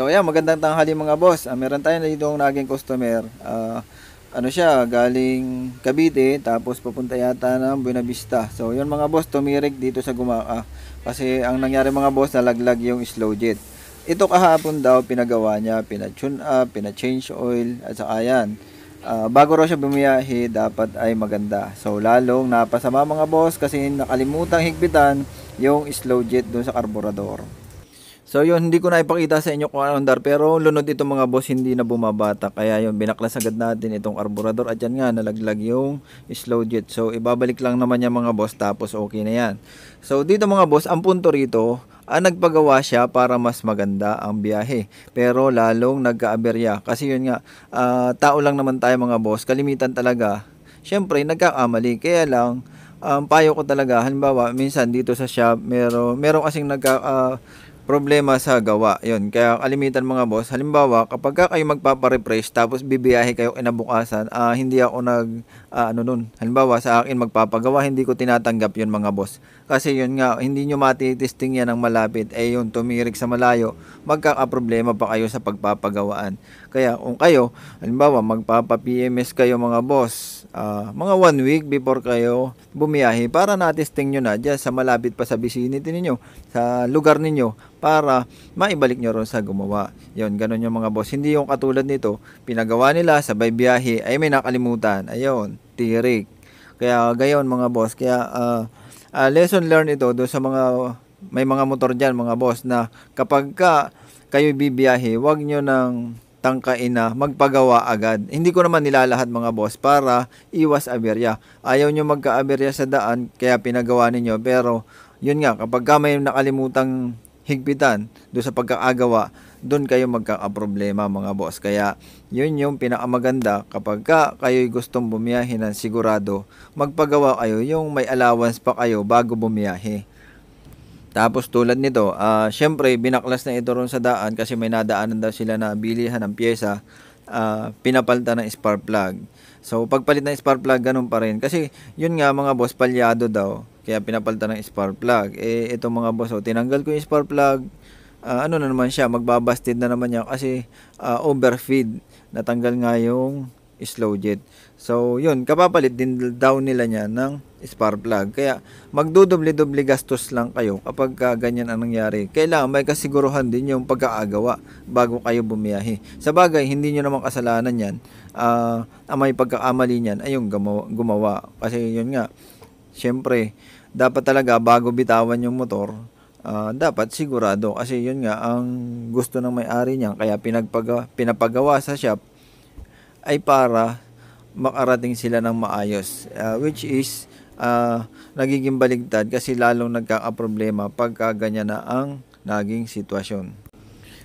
So ayan, magandang tanghali mga boss. Uh, meron tayo dito ang naging customer. Uh, ano siya, galing Cavite, tapos papunta yata ng Buena Vista. So yun mga boss, tumirik dito sa Gumaca. Ah, kasi ang nangyari mga boss, nalaglag yung slow jet. Ito kahapon daw pinagawa niya, pina-tune up, pina-change oil, at saka ayan. Uh, bago raw siya bumiyahe, dapat ay maganda. So lalong napasama mga boss kasi nakalimutang higpitan yung slow jet doon sa karburador. So yun, hindi ko na ipakita sa inyo kung anong dar pero lunod itong mga boss hindi na bumabata. Kaya yun, binaklas agad natin itong carburetor at yan nga, nalaglag yung slow jet. So ibabalik lang naman yung mga boss tapos okay na yan. So dito mga boss, ang punto rito, ang ah, nagpagawa siya para mas maganda ang biyahe. Pero lalong nagkaaberya. Kasi yun nga, uh, tao lang naman tayo mga boss, kalimitan talaga. Siyempre, nagkakamali. Kaya lang, um, payo ko talaga, halimbawa, minsan dito sa shop, meron, meron kasing nagka... Uh, problema sa gawa. Yun, kaya kalimitan mga boss, halimbawa kapag kayo magpapa-refresh tapos bibiyahe kayo kinabukasan, uh, ah, hindi ako nag uh, ano nun. Halimbawa sa akin magpapagawa, hindi ko tinatanggap yun mga boss. Kasi yun nga, hindi nyo matitesting yan ng malapit. Eh yun, tumirik sa malayo, magkakaproblema pa kayo sa pagpapagawaan. Kaya kung kayo, halimbawa magpapa-PMS kayo mga boss, uh, mga one week before kayo bumiyahe para natesting nyo na dyan sa malapit pa sa vicinity ninyo, sa lugar ninyo, para maibalik nyo ron sa gumawa. Yun, ganun yung mga boss. Hindi yung katulad nito, pinagawa nila, sa biyahe, ay may nakalimutan. Ayun, tirik. Kaya gayon mga boss, kaya uh, uh, lesson learned ito do sa mga may mga motor diyan mga boss na kapag ka kayo bibiyahe, wag niyo nang tangkain na magpagawa agad. Hindi ko naman nilalahat mga boss para iwas aberya. Ayaw nyo magka-aberya sa daan kaya pinagawa ninyo pero yun nga kapag ka may nakalimutang higpitan do sa pagkaagawa doon kayo magkakaproblema mga boss. Kaya yun yung pinakamaganda kapag ka kayo'y gustong bumiyahe ng sigurado, magpagawa kayo yung may allowance pa kayo bago bumiyahe. Tapos tulad nito, uh, syempre binaklas na ito ron sa daan kasi may nadaanan daw sila na bilihan ng pyesa, uh, pinapalta ng spark plug. So pagpalit ng spark plug ganun pa rin kasi yun nga mga boss palyado daw kaya pinapalta ng spark plug. Eh ito mga boss, oh, tinanggal ko yung spark plug uh, ano na naman siya, magbabasted na naman niya kasi uh, overfeed. Natanggal nga yung slow jet. So, yun, kapapalit din daw nila niya ng spark plug. Kaya, magdudubli-dubli gastos lang kayo kapag uh, ganyan ang nangyari. Kailangan may kasiguruhan din yung pagkaagawa bago kayo bumiyahe. Sa bagay, hindi nyo naman kasalanan yan. Uh, ang may pagkakamali niyan ay yung gumawa. Kasi yun nga, syempre, dapat talaga bago bitawan yung motor, uh, dapat sigurado kasi yun nga ang gusto ng may-ari niya kaya pinagpagawa, pinapagawa sa shop ay para makarating sila ng maayos uh, which is uh, nagiging baligtad kasi lalong nagkakaproblema pagka ganyan na ang naging sitwasyon.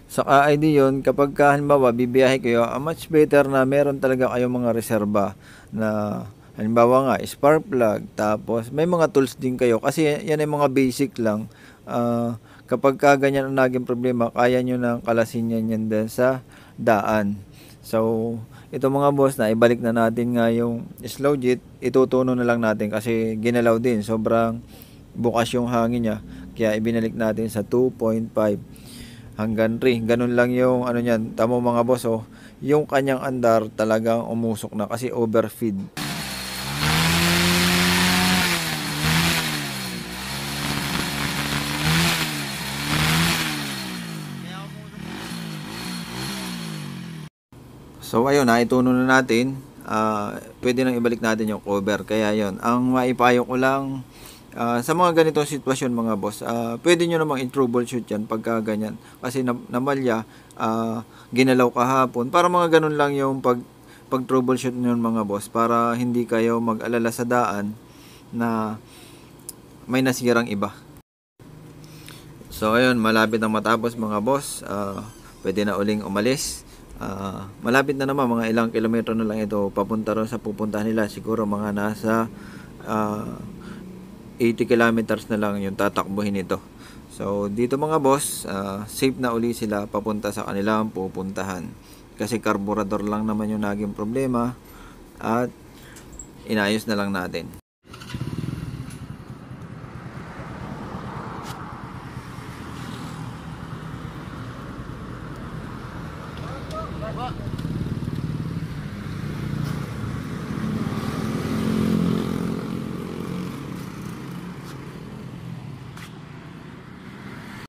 Saka ID yun, kapag ka, halimbawa bibiyahe kayo, uh, much better na meron talaga kayong mga reserba na Halimbawa nga, spark plug, tapos may mga tools din kayo kasi yan ay mga basic lang. Uh, kapag ka ganyan ang naging problema, kaya nyo nang kalasin yan yan din sa daan. So, ito mga boss na ibalik na natin nga yung slow jet, itutuno na lang natin kasi ginalaw din. Sobrang bukas yung hangin niya. Kaya ibinalik natin sa 2.5 hanggang 3. Ganun lang yung ano niyan. Tamo mga boss oh. Yung kanyang andar talagang umusok na kasi overfeed. So ayun, naituno na natin. Uh, pwede nang ibalik natin yung cover. Kaya yon ang maipayo ko lang uh, sa mga ganitong sitwasyon mga boss, uh, pwede nyo namang i-troubleshoot yan pagka ganyan. Kasi na- namalya, uh, ginalaw kahapon. Para mga ganun lang yung pag, pag-troubleshoot nyo mga boss para hindi kayo mag-alala sa daan na may nasirang iba. So ayun, malapit na matapos mga boss. Uh, pwede na uling umalis. Uh, malapit na naman mga ilang kilometro na lang ito papunta ron sa pupuntahan nila siguro mga nasa uh, ah, 80 kilometers na lang yung tatakbuhin ito so dito mga boss uh, safe na uli sila papunta sa kanilang pupuntahan kasi carburetor lang naman yung naging problema at inayos na lang natin